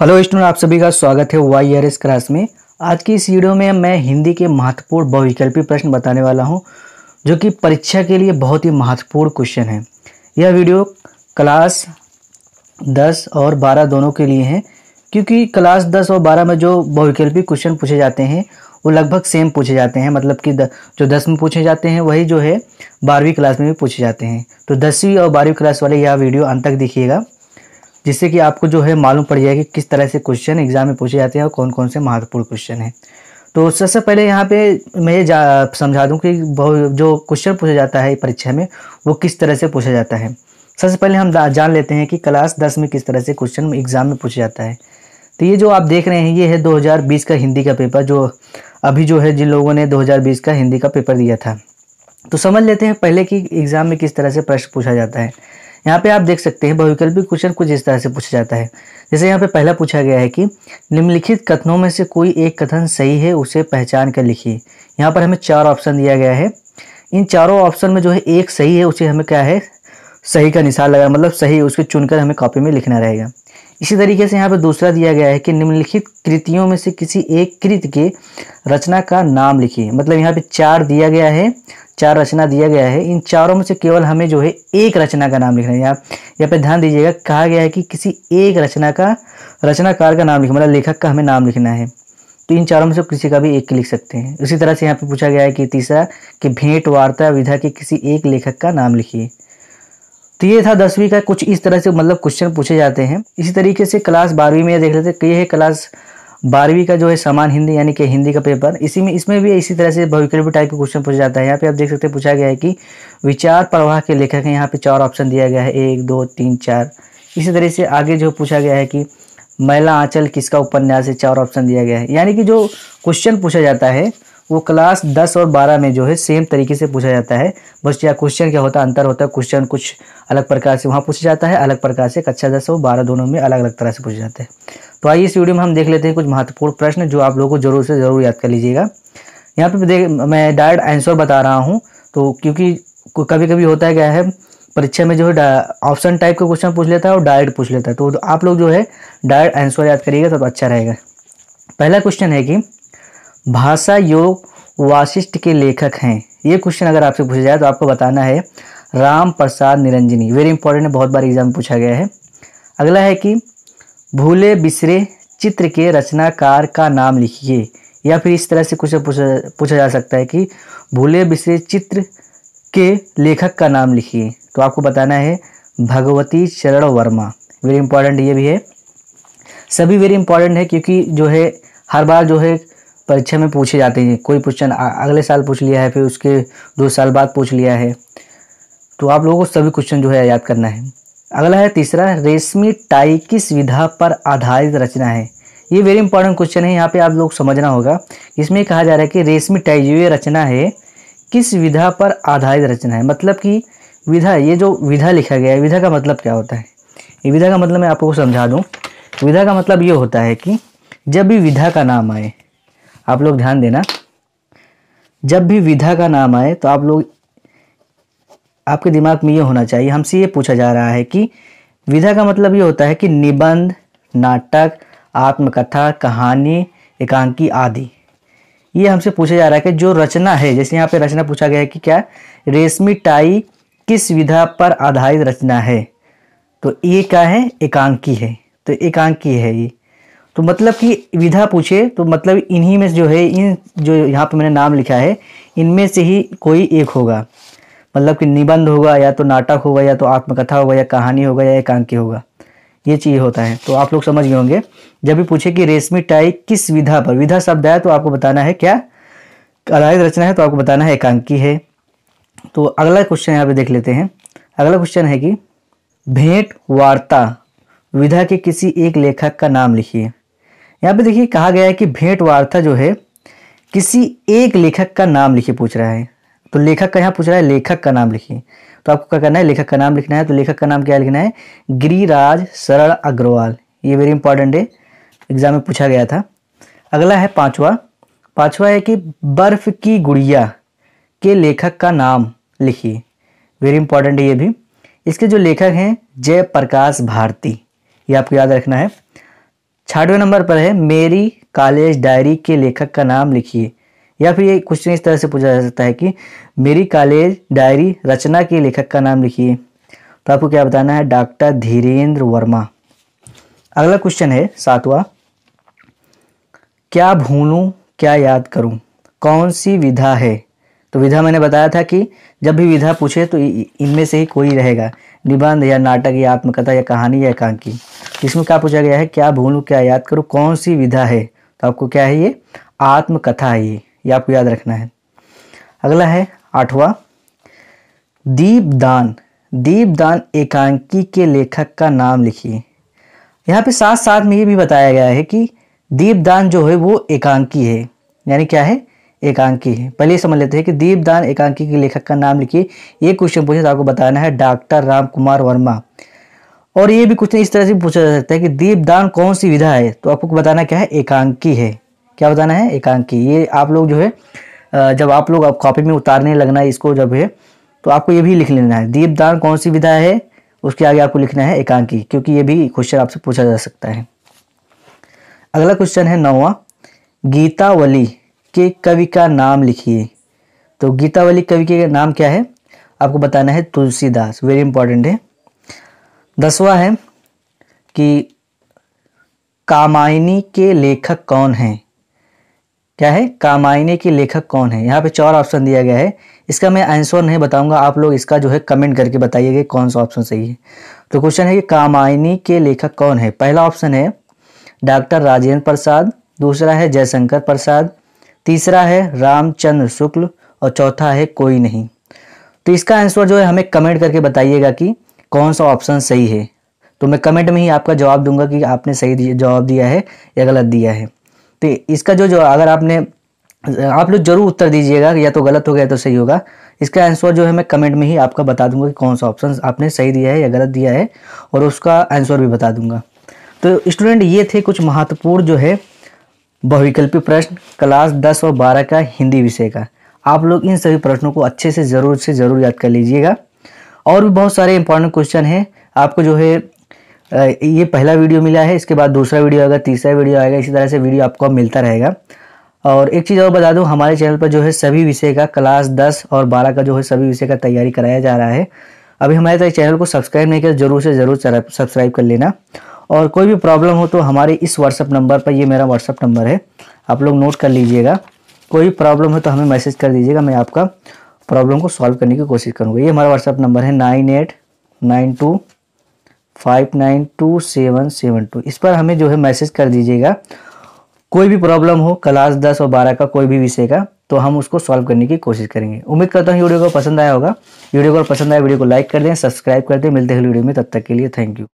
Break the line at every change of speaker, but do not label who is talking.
hello student आप सभी का स्वागत है वाई आर एस क्लास में आज की इस वीडियो में मैं हिंदी के महत्वपूर्ण बहुविकल्पी प्रश्न बताने वाला हूं जो कि परीक्षा के लिए बहुत ही महत्वपूर्ण क्वेश्चन है यह वीडियो क्लास 10 और 12 दोनों के लिए है क्योंकि क्लास 10 और 12 में जो बहुविकल्पी क्वेश्चन पूछे जाते हैं वो लगभग सेम पूछे जाते हैं मतलब कि द, जो दस में पूछे जाते हैं वही जो है बारहवीं क्लास में भी पूछे जाते हैं तो दसवीं और बारहवीं क्लास वाले यह वीडियो अंत तक दिखिएगा जिससे कि आपको जो है मालूम पड़ जाए कि किस तरह से क्वेश्चन एग्जाम में पूछे जाते हैं और कौन कौन से महत्वपूर्ण क्वेश्चन हैं तो सबसे पहले यहाँ पे मैं ये समझा दूँ कि जो क्वेश्चन पूछा जाता है परीक्षा में वो किस तरह से पूछा जाता है सबसे पहले हम जान लेते हैं कि क्लास दस में किस तरह से क्वेश्चन एग्ज़ाम में पूछा जाता है तो ये जो आप देख रहे हैं ये है 2020 का हिंदी का पेपर जो अभी जो है जिन लोगों ने 2020 का हिंदी का पेपर दिया था तो समझ लेते हैं पहले कि एग्ज़ाम में किस तरह से प्रश्न पूछा जाता है यहाँ पे आप देख सकते हैं बहुविकल्पी क्वेश्चन कुछ इस तरह से पूछा जाता है जैसे यहाँ पे पहला पूछा गया है कि निम्नलिखित कथनों में से कोई एक कथन सही है उसे पहचान कर लिखिए यहाँ पर हमें चार ऑप्शन दिया गया है इन चारों ऑप्शन में जो है एक सही है उसे हमें क्या है सही का निशान लगा मतलब सही उसके चुनकर हमें कॉपी में लिखना रहेगा इसी तरीके से यहाँ पर दूसरा दिया गया है कि निम्नलिखित कृतियों में से किसी एक कृत के रचना का नाम लिखिए मतलब यहाँ पे चार दिया गया है चार रचना दिया गया है इन चारों में से केवल हमें जो है एक रचना का नाम लिखना है यहाँ यहाँ पे ध्यान दीजिएगा कहा गया है कि किसी एक रचना का रचनाकार का नाम लिखना मतलब लेखक का हमें नाम लिखना है तो इन चारों में से किसी का भी एक लिख सकते हैं उसी तरह से यहाँ पे पूछा गया है कि तीसरा कि भेंट वार्ता विधा के किसी एक लेखक का नाम लिखिए तो ये था दसवीं का कुछ इस तरह से मतलब क्वेश्चन पूछे जाते हैं इसी तरीके से क्लास बारहवीं में देख लेते हैं ये है क्लास बारहवीं का जो है समान हिंदी यानी कि हिंदी का पेपर इसी में इसमें भी इसी तरह से भविकल्पी टाइप के क्वेश्चन पूछा जाता है यहाँ पे आप देख सकते हैं पूछा गया है कि विचार प्रवाह के लेखक हैं यहाँ पे चार ऑप्शन दिया गया है एक दो तीन चार इसी तरह से आगे जो पूछा गया है कि महिला आंचल किसका उपन्यास है चार ऑप्शन दिया गया है यानी कि जो क्वेश्चन पूछा जाता है वो क्लास दस और बारह में जो है सेम तरीके से पूछा जाता है बस या क्वेश्चन क्या होता है अंतर होता है क्वेश्चन कुछ अलग प्रकार से वहाँ पूछा जाता है अलग प्रकार से कक्षा दस और बारह दोनों में अलग अलग तरह से पूछे जाते हैं तो आइए इस वीडियो में हम देख लेते हैं कुछ महत्वपूर्ण प्रश्न जो आप लोगों को जरूर से ज़रूर याद कर लीजिएगा यहाँ पर देख मैं डायरेक्ट आंसर बता रहा हूँ तो क्योंकि कभी कभी होता क्या है परीक्षा में जो है ऑप्शन टाइप का क्वेश्चन पूछ लेता है और डायरेक्ट पूछ लेता है तो आप लोग जो है डायरेक्ट आंसर याद करिएगा तो अच्छा रहेगा पहला क्वेश्चन है कि भाषा योग वाशिष्ठ के लेखक हैं ये क्वेश्चन अगर आपसे पूछा जाए तो आपको बताना है राम प्रसाद निरंजनी वेरी इंपॉर्टेंट बहुत बार एग्जाम पूछा गया है अगला है कि भूले बिसरे चित्र के रचनाकार का नाम लिखिए या फिर इस तरह से क्वेश्चन पूछा पूछा जा सकता है कि भूले बिसरे चित्र के लेखक का नाम लिखिए तो आपको बताना है भगवती चरण वर्मा वेरी इंपॉर्टेंट ये भी है सभी वेरी इंपॉर्टेंट है क्योंकि जो है हर बार जो है परीक्षा में पूछे जाते हैं कोई क्वेश्चन अगले साल पूछ लिया है फिर उसके दो साल बाद पूछ लिया है तो आप लोगों को सभी क्वेश्चन जो है याद करना है अगला है तीसरा रेशमी टाई किस विधा पर आधारित रचना है ये वेरी इंपॉर्टेंट क्वेश्चन है यहाँ पे आप लोग समझना होगा इसमें कहा जा रहा है कि रेशमी टाई जो ये रचना है किस विधा पर आधारित रचना है मतलब कि विधा ये जो विधा लिखा गया है विधा का मतलब क्या होता है ये विधा का मतलब मैं आपको समझा दूँ विधा का मतलब ये होता है कि जब भी विधा का नाम आए आप लोग ध्यान देना जब भी विधा का नाम आए तो आप लोग आपके दिमाग में ये होना चाहिए हमसे ये पूछा जा रहा है कि विधा का मतलब ये होता है कि निबंध नाटक आत्मकथा कहानी एकांकी आदि ये हमसे पूछा जा रहा है कि जो रचना है जैसे यहाँ पे रचना पूछा गया है कि क्या रेशमी टाई किस विधा पर आधारित रचना है तो ये क्या है एकांकी है तो एकांकी है ये तो मतलब कि विधा पूछे तो मतलब इन्हीं में जो है इन जो यहाँ पर मैंने नाम लिखा है इनमें से ही कोई एक होगा मतलब कि निबंध होगा या तो नाटक होगा या तो आत्मकथा होगा या कहानी होगा या एकांकी होगा ये चीज़ होता है तो आप लोग समझ गए होंगे जब भी पूछे कि रेशमी टाई किस विधा पर विधा शब्द आया तो आपको बताना है क्या आधारित रचना है तो आपको बताना है एकांकी है तो अगला क्वेश्चन यहाँ पे देख लेते हैं अगला क्वेश्चन है कि भेंट वार्ता विधा के किसी एक लेखक का नाम लिखिए यहाँ पे देखिए कहा गया है कि भेंट वार्ता जो है किसी एक लेखक का नाम लिखिए पूछ रहा है तो लेखक का यहाँ पूछ रहा है लेखक का नाम लिखिए तो आपको क्या करना है लेखक का नाम लिखना है तो लेखक का नाम क्या लिखना है गिरिराज सरल अग्रवाल ये वेरी इंपॉर्टेंट है एग्जाम में पूछा गया था अगला है पांचवा पांचवा है कि बर्फ की गुड़िया के लेखक का नाम लिखिए वेरी इंपॉर्टेंट है ये भी इसके जो लेखक हैं जयप्रकाश भारती ये आपको याद रखना है छाठवें नंबर पर है मेरी कॉलेज डायरी के लेखक का नाम लिखिए या फिर ये क्वेश्चन इस तरह से पूछा जा सकता है कि मेरी कॉलेज डायरी रचना के लेखक का नाम लिखिए तो आपको क्या बताना है डॉक्टर धीरेन्द्र वर्मा अगला क्वेश्चन है सातवां क्या भूलूं क्या याद करूं कौन सी विधा है तो विधा मैंने बताया था कि जब भी विधा पूछे तो इनमें से ही कोई रहेगा निबंध या नाटक या आत्मकथा या कहानी या एकांकी इसमें क्या पूछा गया है क्या भूलूँ क्या याद करूँ कौन सी विधा है तो आपको क्या है ये आत्मकथा है ये ये आपको याद रखना है अगला है आठवा दीपदान दीपदान एकांकी के लेखक का नाम लिखिए यहाँ पे साथ साथ में ये भी बताया गया है कि दीपदान जो है वो एकांकी है यानी क्या है एकांकी है पहले समझ लेते हैं कि दीपदान एकांकी के लेखक का नाम लिखिए ये क्वेश्चन पूछे तो आपको बताना है डॉक्टर राम कुमार वर्मा और ये भी क्वेश्चन इस तरह से पूछा जा सकता है कि दीपदान कौन सी विधा है तो आपको बताना क्या है एकांकी है क्या बताना है एकांकी ये आप लोग जो है जब आप लोग कॉपी में उतारने लगना है इसको जब है तो आपको ये भी लिख लेना है दीपदान कौन सी विधा है उसके आगे आपको लिखना है एकांकी क्योंकि ये भी क्वेश्चन आपसे पूछा जा सकता है अगला क्वेश्चन है नौवा गीतावली के कवि का नाम लिखिए तो गीतावली कवि के नाम क्या है आपको बताना है तुलसीदास वेरी इंपॉर्टेंट है दसवा है कि कामायनी के लेखक कौन हैं क्या है कामायनी के लेखक कौन है यहाँ पे चार ऑप्शन दिया गया है इसका मैं आंसर नहीं बताऊंगा आप लोग इसका जो है कमेंट करके बताइएगा कौन सा ऑप्शन सही है तो क्वेश्चन है कि कामायनी के लेखक कौन है पहला ऑप्शन है डॉक्टर राजेंद्र प्रसाद दूसरा है जयशंकर प्रसाद तीसरा है रामचंद्र शुक्ल और चौथा है कोई नहीं तो इसका आंसर जो है हमें कमेंट करके बताइएगा कि कौन सा ऑप्शन सही है तो मैं कमेंट में ही आपका जवाब दूंगा कि आपने सही जवाब दिया है या गलत दिया है तो इसका जो जो अगर आपने आप लोग जरूर उत्तर दीजिएगा या तो गलत हो गया तो सही होगा इसका आंसर जो है मैं कमेंट में ही आपका बता दूंगा कि कौन सा ऑप्शन आपने सही दिया है या गलत दिया है और उसका आंसर भी बता दूंगा तो स्टूडेंट ये थे कुछ महत्वपूर्ण जो है बहुविकल्पी प्रश्न क्लास दस और बारह का हिंदी विषय का आप लोग इन सभी प्रश्नों को अच्छे से ज़रूर से ज़रूर याद कर लीजिएगा और भी बहुत सारे इंपॉर्टेंट क्वेश्चन हैं आपको जो है ये पहला वीडियो मिला है इसके बाद दूसरा वीडियो आएगा तीसरा वीडियो आएगा इसी तरह से वीडियो आपको मिलता रहेगा और एक चीज़ और बता दूँ हमारे चैनल पर जो है सभी विषय का क्लास दस और बारह का जो है सभी विषय का तैयारी कराया जा रहा है अभी हमारे चैनल को सब्सक्राइब नहीं किया जरूर से ज़रूर सब्सक्राइब कर लेना और कोई भी प्रॉब्लम हो तो हमारे इस व्हाट्सअप नंबर पर ये मेरा व्हाट्सअप नंबर है आप लोग नोट कर लीजिएगा कोई भी प्रॉब्लम हो तो हमें मैसेज कर दीजिएगा मैं आपका प्रॉब्लम को सॉल्व करने की कोशिश करूँगा ये हमारा व्हाट्सअप नंबर है nine eight nine two five nine two seven seven two इस पर हमें जो है मैसेज कर दीजिएगा कोई भी प्रॉब्लम हो क्लास दस और बारह का कोई भी विषय का तो हम उसको सॉल्व करने की कोशिश करेंगे उम्मीद करता हूँ वीडियो को पसंद आया होगा वीडियो को पसंद आया वीडियो को लाइक कर दें सब्सक्राइब कर दें मिलते हैं वीडियो में तब तक के लिए थैंक यू